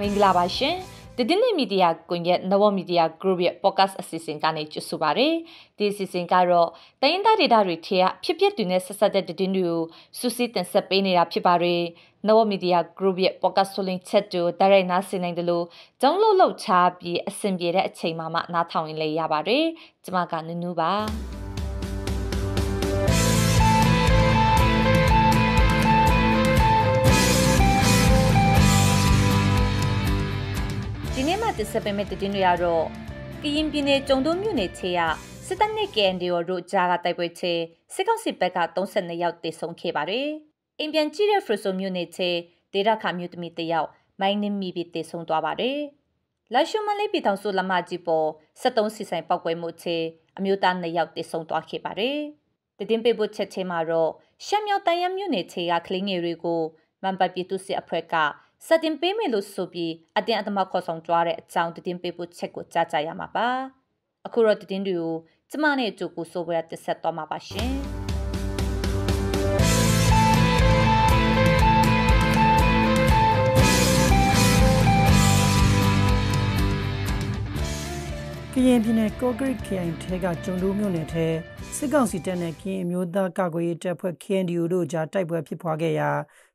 မင်္ဂလာပါရှင်ဒီဒီနေမီဒီယာကွန်ရက်နဝမီဒီယာ group ရဲ့ podcast အစီအစဉ်ကနေကြိုဆိုပါရစေ။ဒီအစီအစဉ်ကတော့တိုင်းဒေသဒေသတွေထဲကဖြစ်ပျက်တွေနဲ့ဆက်ဆက်တဲ့သတင်းတွေကိုစူးစိတင်ဆက်ပေးနေတာဖြစ်ပါရစေ။ Nova Media Group ရဲ့ podcast ဆိုလင်းချက်တို့ဒါရိုက်နားဆင်နိုင်တယ်လို့ download လုပ်ချပြီးအဆင်ပြေတဲ့အချိန်မှမှနားထောင်ရင်လည်းရပါတယ်။ကျွန်မကနူးနူးပါ။ဆက်ပေးမယ့်တည်င်းတွေကတော့ကရင်ပြည်နယ်ကြုံတုံးမြို့နယ်ချေရစစ်တပ်နဲ့ KNDO တို့ကြားကတိုက်ပွဲချေစစ်ကောင်စီဘက်က32ယောက်တေဆုံးခဲ့ပါတယ်။အိမ်ပြန်ကြည့်တဲ့ဖရဆိုမြို့နယ်ချေဒေတာခါမြို့သမီးတယောက်မိုင်းနှင်းမိပြီးတေဆုံးသွားပါတယ်။လရှုမလေးပြည်ထောင်စုလမကြီးပေါ်73စီဆိုင်ပောက်ကွဲမှုချေအမျိုးသား2ယောက်တေဆုံးသွားခဲ့ပါတယ်။တည်င်းပေးဖို့ချက်ချင်းမှာတော့ရှမ်းမြောက်တိုင်းရမြို့နယ်ချေကကလေးငယ်တွေကိုမန်ပတ်ပြည်သူစစ်အဖွဲ့ကစတင်ပေးမယ်လို့ဆိုပြီးအတင်းအဓမ္မခေါ်ဆောင်ကြွားတဲ့အကြောင်းတင်ပေးဖို့ချက်ကိုကြားကြရမှာပါအခုတော့တင်တွေကိုကျမနဲ့အတူကိုဆိုပွဲတက်ဆက်သွားမှာပါရှင်ကရင်ပြည်နယ်ကော့ကရစ် KN ထဲကကျုံတို့မြို့နယ်ထဲစစ်ကောင်စီတပ်နဲ့ကရင်မျိုးသားကာကွယ်ရေးတပ်ဖွဲ့ KNDO တို့ကြားတိုက်ပွဲဖြစ်ပွားခဲ့ရာ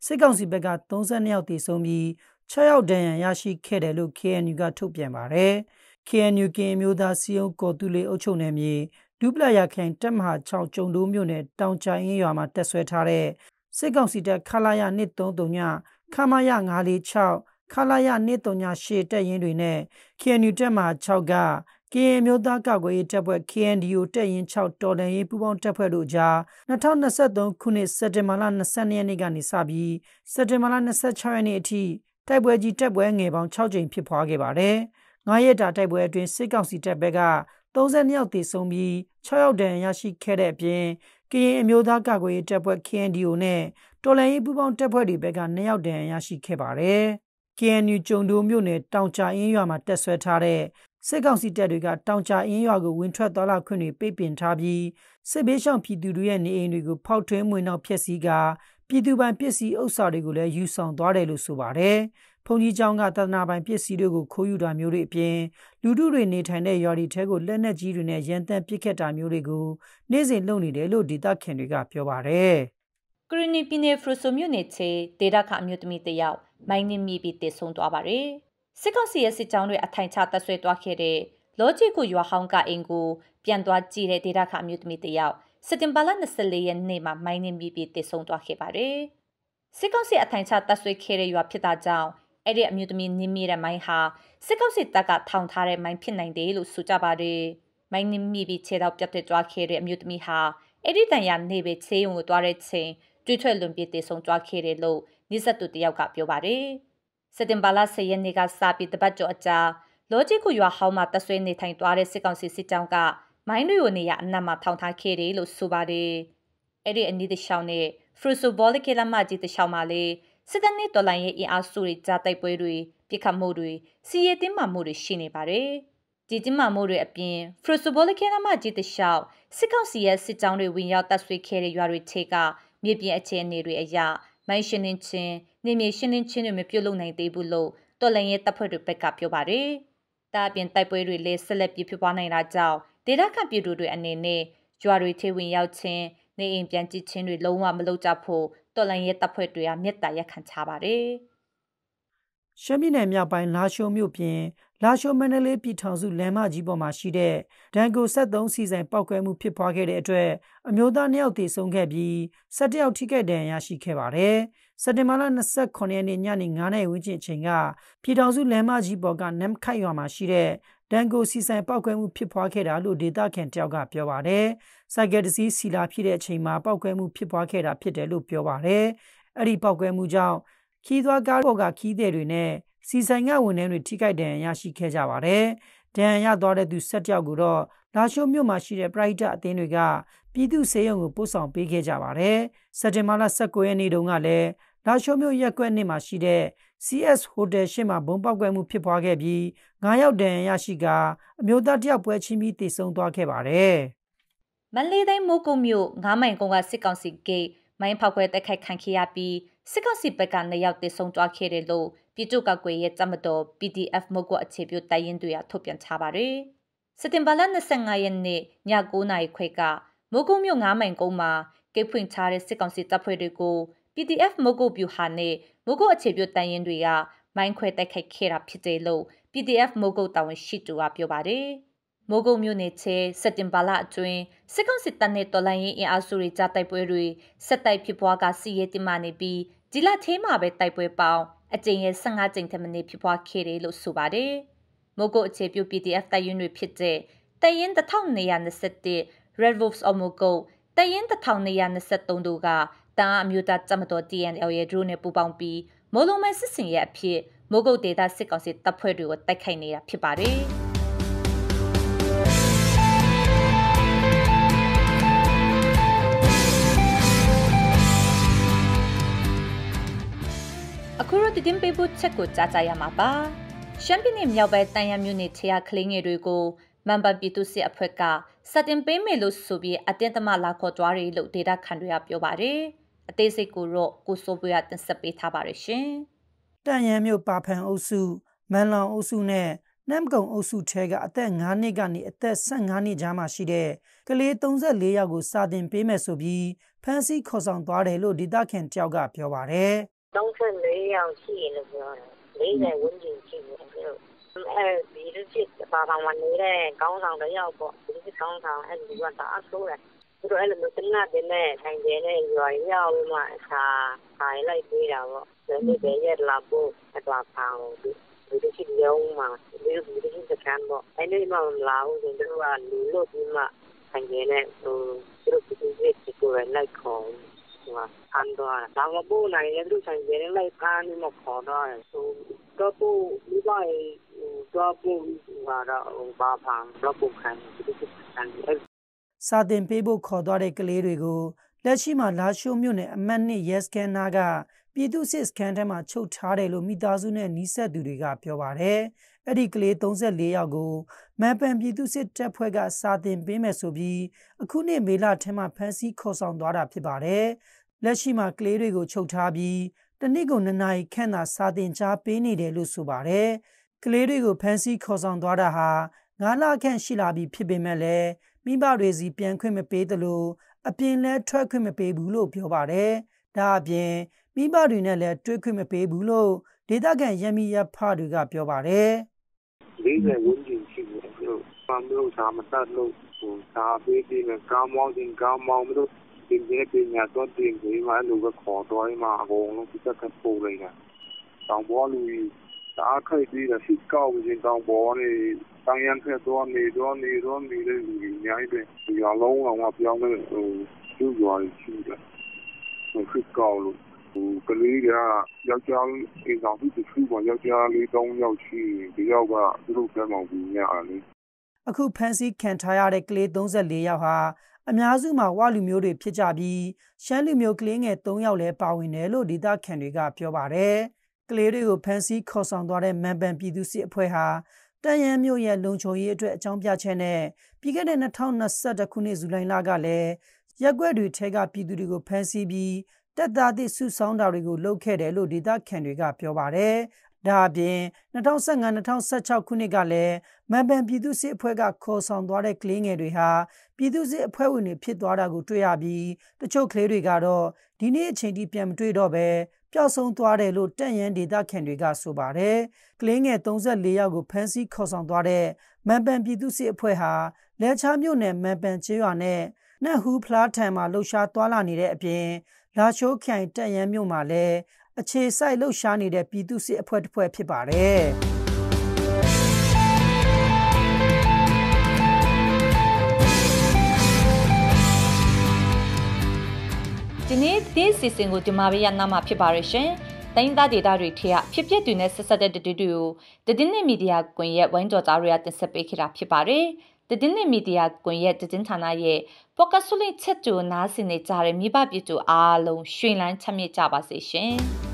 စစ်ကောင်စီဘက်က32ယောက်သေဆုံးပြီး6ယောက်ဒဏ်ရာရရှိခဲ့တယ်လို့ KNU ကထုတ်ပြန်ပါတယ်။ KNU ကရင်မျိုးသားစီယုံကော်တူလေအုပ်ချုပ်နယ်မြေဒူပလာရခိုင်တပ်မဟာ6ကျုံတို့မြို့နယ်တောင်ချိုင်းရွာမှာတက်ဆွဲထားတဲ့စစ်ကောင်စီတပ်ခလာရ133ညခမရ946ခလာရ138တပ်ရင်းတွေနဲ့ KNU တပ်မဟာ6က KN မျိုးသားကောက်ွယ်ရေးတပ်ဖွဲ့ KNDO တပ်ရင်း6တော်လှန်ရေးပူးပေါင်းတပ်ဖွဲ့တို့ကြား2023ခုနှစ်စက်တင်ဘာလ22ရက်နေ့ကနေစပြီးစက်တင်ဘာလ26ရက်နေ့အထိတိုက်ပွဲကြီးတပ်ပွဲငယ်ပေါင်း6ကြိမ်ဖြစ်ပွားခဲ့ပါတယ်။9ရက်တာတိုက်ပွဲအတွင်းစစ်ကောင်စီတပ်ဘက်က32ယောက်သေဆုံးပြီး6ယောက်ဒဏ်ရာရရှိခဲ့တဲ့အပြင်ကရင်အမျိုးသားကာကွယ်ရေးတပ်ဖွဲ့ KNDO နဲ့တော်လှန်ရေးပူးပေါင်းတပ်ဖွဲ့တွေဘက်က2ယောက်ဒဏ်ရာရရှိခဲ့ပါတယ်။ KNU ကြုံတိုးမြို့နယ်တောင်ချာအင်းရွာမှာတက်ဆွဲထားတဲ့စစ်ကောင်စီတပ်တွေကတောင်ချအင်းရွာကိုဝင်ထွက်သွားလာခွင့်တွေပိတ်ပင်ထားပြီးစစ်ဘေးရှောင်ပြည်သူတွေရဲ့နေအိမ်တွေကိုဖောက်ထွင်းမွေနှောက်ဖျက်ဆီးကာပြည်သူပိုင်ပစ္စည်းဥစ္စာတွေကိုလည်းယူဆောင်သွားတယ်လို့ဆိုပါတယ်။ဖုန်ကြီးကျောင်းကသာသနာပိုင်ပစ္စည်းတွေကိုခိုးယူတာမျိုးတွေအပြင်လူထုတွေနေထိုင်တဲ့ရွာတွေထဲကိုလက်နက်ကြီးတွေနဲ့ရန်တမ်းပစ်ခတ်တာမျိုးတွေကိုနေ့စဉ်လုပ်နေတယ်လို့ဒေသခံတွေကပြောပါတယ်။ကရနီပီနေဖရဆိုမြို့နယ်ချေဒေတာခအမျိုးသမီးတယောက်မိုင်းနှင်းမိပြီးတည်ဆုံသွားပါတယ်။စစ်ကောင်စီရဲ့စစ်ကြောင်းတွေအထိုင်ချတပ်ဆွဲသွားခဲ့တဲ့လော့ဂျီကူရွာဟောင်းကအင်ကိုပြန်သွားကြည့်တဲ့ဒေတာခအမျိုးသမီးတယောက်စက်တင်ဘာလ24ရက်နေ့မှာမိုင်းနှင်းပြီးပြီးတည်ဆုံသွားခဲ့ပါတယ်။စစ်ကောင်စီအထိုင်ချတပ်ဆွဲခဲ့တဲ့ရွာဖြစ်တာကြောင့်အဲ့ဒီအမျိုးသမီးနင်းမိတဲ့မိုင်းဟာစစ်ကောင်စီတပ်ကထောင်ထားတဲ့မိုင်းဖြစ်နိုင်တယ်လို့ဆိုကြပါတယ်။မိုင်းနှင်းမိပြီးခြေတော့ပြတ်တက်သွားခဲ့တဲ့အမျိုးသမီးဟာအဲ့ဒီတန်ရနေပဲခြေုံကိုသွားတဲ့ချိန်တွေ့ထွက်လွန်ပြေတည်ဆုံသွားခဲ့တယ်လို့ညစ်ဆက်သူတယောက်ကပြောပါတယ်။စက်တင်ဘာလ10ရက်နေ့ကစပြီးတပတ်ကျော်အကြာ logic ကိုရွာဟောင်းမှာတဆွေးနေထိုင်သွားတဲ့စစ်ကောင်စီစစ်ကြောင်းကမိုင်းတွေကိုနေရအနက်မှာထောင်ထားခဲ့တယ်လို့ဆိုပါတယ်။အဲ့ဒီအနီးတစ်ချောင်းနဲ့ frusobolic လမကြီးတစ်ချောင်းမှာလေစစ်တပ်နဲ့တော်လိုင်းရဲ့အင်အားစုတွေကြားတိုက်ပွဲတွေပြစ်ခတ်မှုတွေစီရဲတင်းမာမှုတွေရှိနေပါတယ်။ဒီတင်းမာမှုတွေအပြင် frusobolic လမကြီးတစ်ချောင်းစစ်ကောင်စီရဲ့စစ်ကြောင်းတွေဝင်ရောက်တပ်ဆွေးခဲ့တဲ့ရွာတွေခြေကမြေပြင်အခြေအနေတွေအရာမိုင်းရှင်းလင်းခြင်းနေမြေရှင်းလင်းခြင်းတွေမပြုတ်လုံနိုင်သေးဘူးလို့တော်လှန်ရေးတပ်ဖွဲ့တွေဘက်ကပြောပါတယ်။ဒါအပြင်တိုက်ပွဲတွေလည်းဆက်လက်ပြဖြစ်ပွားနိုင်တာကြောင့်ဒေသခံပြည်သူတွေအနေနဲ့ကြွားတွေထေဝင်ရောက်ခြင်းနေအိမ်ပြန်ကြည့်ခြင်းတွေလုံးဝမလုပ်ကြဖို့တော်လှန်ရေးတပ်ဖွဲ့တွေကမြစ်တာရက်ခံချပါတယ်။ရှမ်းပြည်နယ်မြောက်ပိုင်းလာရှိုးမြို့ပြင်လာရှိုးမန္တလေးပြည်ထောင်စုလမ်းမကြီးပေါ်မှာရှိတဲ့ဒန်ကို73စီဆိုင်ပောက်ကွဲမှုဖြစ်ပွားခဲ့တဲ့အတွက်အမျိုးသား၂ယောက်သေဆုံးခဲ့ပြီး၁၁ယောက်ထိခိုက်ဒဏ်ရာရရှိခဲ့ပါတယ်။စက်တင်ဘာလ29ရက်နေ့ညနေ9နာရီဝန်းကျင်အချိန်ကပြည်ထောင်စုလမ်းမကြီးပေါ်ကနမ်ခိုက်ရွာမှာရှိတဲ့ဒန်ကိုစီဆိုင်ပောက်ကွဲမှုဖြစ်ပွားခဲ့တာလို့ဒေတာခန်တယောက်ကပြောပါတယ်။စိုက်ကယ်တစီစီလာဖြစ်တဲ့အချိန်မှာပောက်ကွဲမှုဖြစ်ပွားခဲ့တာဖြစ်တယ်လို့ပြောပါတယ်။အဲ့ဒီပောက်ကွဲမှုကြောင့်ခီးသွားကားပေါ်ကခီးသည်တွေနဲ့စီဆိုင်ကဝန်ထမ်းတွေထိခိုက်ဒဏ်ရာရရှိခဲ့ကြပါတယ်။ဒဏ်ရာရသွားတဲ့သူ၁၁ယောက်ကိုတော့လာရှိုးမြို့မှာရှိတဲ့ပရိုက်တာအသင်းတွေကပြည်သူစေယုံကိုပို့ဆောင်ပေးခဲ့ကြပါတယ်။စက်တင်ဘာလ19ရက်နေ့တုန်းကလည်းလာရှိုးမြို့ရက်ကွက်နေ့မှာရှိတဲ့ CS Hotel ရှေ့မှာဘုံပေါက်ကွဲမှုဖြစ်ပွားခဲ့ပြီး9ရောက်ဒဏ်ရာရရှိကာအမျိုးသားတစ်ယောက်ပွဲချင်းပြီးတေဆုံးသွားခဲ့ပါတယ်။မန္တလေးတိုင်းမိုးကုတ်မြို့ငားမိုင်ကုန်းကစစ်ကောင်စီဂိတ်မိုင်းဖောက်ခွဲတိုက်ခိုက်ခံခဲ့ရပြီးစစ်ကောင်စီဘက်ကနှစ်ယောက်သေဆုံးသွားခဲ့တယ်လို့ပြည်သူ့ကောက်ွယ်ရဲ့တမတော် PDF မုတ်ကွအခြေပြုတိုင်ရင်တွေကထုတ်ပြန်ထားပါတယ်။စက်တင်ဘာလ25ရက်နေ့ည9:00နာရီခွဲကမုတ်ကုမြို့9မိုင်ကုန်းမှာကိတ်ဖွင့်ထားတဲ့စစ်ကောင်စီတပ်ဖွဲ့တွေကို PDF မုတ်ကုပြူဟာနဲ့မုတ်ကုအခြေပြုတိုင်ရင်တွေကမိုင်းခွဲတိုက်ခိုက်ခဲ့တာဖြစ်တယ်လို့ PDF မုတ်ကုတာဝန်ရှိသူကပြောပါတယ်။မိုးကုတ်မြို့နယ်ချဲစက်တင်ဘာလအတွင်းစစ်ကောင်စစ်တပ်နဲ့တော်လှန်ရေးအင်အားစုတွေကြားတိုက်ပွဲတွေဆက်တိုက်ဖြစ်ပွားကစီးရဲတင်မာနေပြီးဒီလသေးမှာပဲတိုက်ပွဲပေါင်းအကြိမ်ရဲ့15ကြိမ်ထက်မနည်းဖြစ်ပွားခဲ့တယ်လို့ဆိုပါတယ်။မိုးကုတ်အခြေပြု PDF တိုက်ရင်တွေဖြစ်တဲ့တရင်1221 Red Wolves of Mogo တရင်1223တို့ကတအားအမျိုးသားစမတော် TNL ရဲ့ drone နဲ့ပူးပေါင်းပြီးမိုးလုံးမဲစစ်စင်ရဲ့အဖြစ်မိုးကုတ်ဒေတာစစ်ကောင်စီတပ်ဖွဲ့တွေကိုတိုက်ခိုက်နေတာဖြစ်ပါတယ်။သတင်းပေးပို့ချက်ကိုကြားကြရမှာပါရှမ်းပြည်နယ်မြောက်ပိုင်းတန်ရမြို့နယ်ခြေရခလင်းငယ်တွေကိုမန်ပါပြည်သူစစ်အဖွဲ့ကစတင်ပေးမယ်လို့ဆိုပြီးအတင်းသမလာခေါ်သွားတယ်လို့ဒေတာခန်တွေကပြောပါတယ်အသေးစိတ်ကိုတော့ကိုစိုးပွေကတင်ဆက်ပေးထားပါရရှင်တန်ရမြို့ပါဖန်အုပ်စုမန်လောင်အုပ်စုနဲ့နမ်ကုံအုပ်စုထဲကအသက်9နှစ်ကနေအသက်15နှစ်ကြားမှာရှိတဲ့ကလေး34ယောက်ကိုစာတင်ပေးမယ်ဆိုပြီးဖမ်းဆီးခေါ်ဆောင်သွားတယ်လို့ဒေသခံတယောက်ကပြောပါရယ်34ယောက်ရှိတယ်လို့ပြောတယ်။40ဝန်းကျင်ရှိတယ်လို့အဲဒီလူကြီးပါပါမနေတဲ့ကောင်းဆောင်တယောက်ပေါ့လူကြီးကောင်းဆောင်အဲ့ဒီကသာအဆိုးတယ်သူတို့အဲ့လိုမျိုးတနတ်တင်နဲ့ဆိုင်ကျဲနဲ့ရွာရောက်မှအစာခိုင်လိုက်ပေးတာပေါ့ဒီလိုပဲရက်လာဖို့အတော်ဖောင်းလူကြီးရုံးမှာလူကြီးစကန်ပေါ့အဲ့ဒီမှာလာဦးသူတို့ကလူလို့ပြီးမှဆိုင်ကျဲနဲ့ဟိုသူတို့ကဒီကြီးကိုလိုက်ခေါ်ဒီမှာဖမ်းသွားတယ်နောက်မပို့နိုင်ရင်သူဆိုင်ကျင်းလိုက်ဖမ်းပြီးမှခေါ်သွားတယ်ဆိုတော့ပို့ဒီပါရင်ဟိုတော့ပို့ဟာတော့ဟိုဘာဖမ်းတော့ပို့ခံတယ်ဒီကံစာတင်ပေးဖို့ခေါ်သွားတဲ့ကလေးတွေကိုလက်ရှိမှာလာရှိုးမြို့နယ်အမတ်နှစ် yes ကဲနာကပြည်သူစစ်ခန်းထဲမှာချုပ်ထားတယ်လို့မိသားစုနဲ့နီးစပ်သူတွေကပြောပါတယ်။အဲ့ဒီကလေး34ယောက်ကိုမန်ပန်ပြည်သူစစ်တပ်ဖွဲ့ကစာတင်ပေးမယ်ဆိုပြီးအခုနှစ်မေလထဲမှာဖမ်းဆီးခေါ်ဆောင်သွားတာဖြစ်ပါတယ်။လက်ရှိမှာကလေးတွေကိုချုပ်ထားပြီးတနစ်ကိုနှစ်နာရီခန့်သာစာတင်ချပေးနေတယ်လို့ဆိုပါတယ်။ကလေးတွေကိုဖမ်းဆီးခေါ်ဆောင်သွားတာဟာ9လခန့်ရှိလာပြီဖြစ်ပေမဲ့လည်းမိဘတွေစီပြန်ခွင့်မပေးသလိုအပြင်လဲထွက်ခွင့်မပေးဘူးလို့ပြောပါတယ်။ဒါအပြင်မိဘတွေနဲ့လည်းတွေ့ခွင့်မပေးဘူးလို့ဒေသခံရမီရဖတွေကပြောပါတယ်။၄၀ဝန်းကျင်ရှိတယ်လို့ပမ်းလို့စာမတတ်လို့ဟိုစာပေးပြီးမှကောင်းမောင်းတင်ကောင်းမောင်းမလို့ဒီနေ့ပညာတော့တင်ပြီးမှလူကခေါ်တော့မှအကုန်လုံးပြတ်ကပ်ပို့လိုက်တာ။တောင်ပေါ်လူကြီးဒါခိုက်ပြီးတာရှိကောက်ပြီးတောင်ပေါ်နေတောင်ရန်ဖက်သွားနေတော့နေတော့နေတဲ့လူကြီးအများကြီးပဲ။ဒီအလုံးအောင်ကပြောင်းနေဟိုကျူးရွာကြီးရှိတယ်။ဟိုရှိကောက်လို့ကလေးကယောက်ျားအိမ်ဆောင်စုတစ်ခုပေါ်ယောက်ျားလေး၃ယောက်ရှိဒီယောက်ကသူတို့ပြန်မောင်ပြီးညအားလေးအခုဖန်စီခံထားရတဲ့ကလေး34ယောက်ဟာအများစုမှာဝါလူမျိုးတွေဖြစ်ကြပြီးရှမ်းလူမျိုးကလေးငယ်3ယောက်လည်းပါဝင်တယ်လို့ဒေသခံတွေကပြောပါတယ်ကလေးတွေကိုဖန်စီခေါ်ဆောင်သွားတဲ့မန်ပန်ပြည်သူစစ်အဖွဲ့ဟာတန်ရန်မြို့ရဲ့လုံခြုံရေးအတွက်အကြောင်းပြချက်နဲ့ပြီးခဲ့တဲ့2021ခုနှစ်ဇူလိုင်လကလည်းရက်ွက်တွေထဲကပြည်သူတွေကိုဖမ်းဆီးပြီးတက်တာသည့်စုဆောင်းတာတွေကိုလုပ်ခဲ့တယ်လို့ဒေသခံတွေကပြောပါတယ်။ဒါအပြင်2015-2016ခုနှစ်ကလည်းမန်ပန်ပြည်သူ့စစ်အဖွဲ့ကခေါ်ဆောင်သွားတဲ့ကလေးငယ်တွေဟာပြည်သူ့စစ်အဖွဲ့ဝင်တွေဖြစ်သွားတာကိုတွေ့ရပြီးတချို့ကလေးတွေကတော့ဒီနေ့အချိန်ထိပြန်မတွေ့တော့ပဲပျောက်ဆုံးသွားတယ်လို့တန့်ရန်ဒေသခံတွေကဆိုပါတယ်။ကလေးငယ်34ယောက်ကိုဖမ်းဆီးခေါ်ဆောင်သွားတဲ့မန်ပန်ပြည်သူ့စစ်အဖွဲ့ဟာလက်ချားမြို့နယ်မန်ပန်ကျေးရွာနဲ့နတ်ဟူဖလားထံမှာလှုပ်ရှားသွားလာနေတဲ့အပြင်ရာရှိုးခိုင်တက်ရန်မြို့မှာလည်းအခြေစိုက်လှုပ်ရှားနေတဲ့ပြည်သူစစ်အဖွဲ့တစ်ဖွဲ့ဖြစ်ပါတယ်ဒီနေ့ဒီစီစဉ်ကိုဒီမှာပဲရနာမှာဖြစ်ပါရရှင်တိုင်းသားဒေတာတွေထဲကဖြစ်ပျက်တွေနဲ့ဆက်ဆက်တဲ့တတိတူကိုတည်င်းနဲ့မီဒီယာကွန်ရက်ဝိုင်းကြော်သားတွေကတင်ဆက်ပေးခဲ့တာဖြစ်ပါတယ်။သတင်းနဲ့မီဒီယာကွန်ရက်သတင်းဌာနရဲ့ပေါ့ကတ်ဆွလိချက်ကျိုနားဆင်နေကြတဲ့မိဘပြည်သူအားလုံးရှင်လန်းချမ်းမြေ့ကြပါစေရှင်။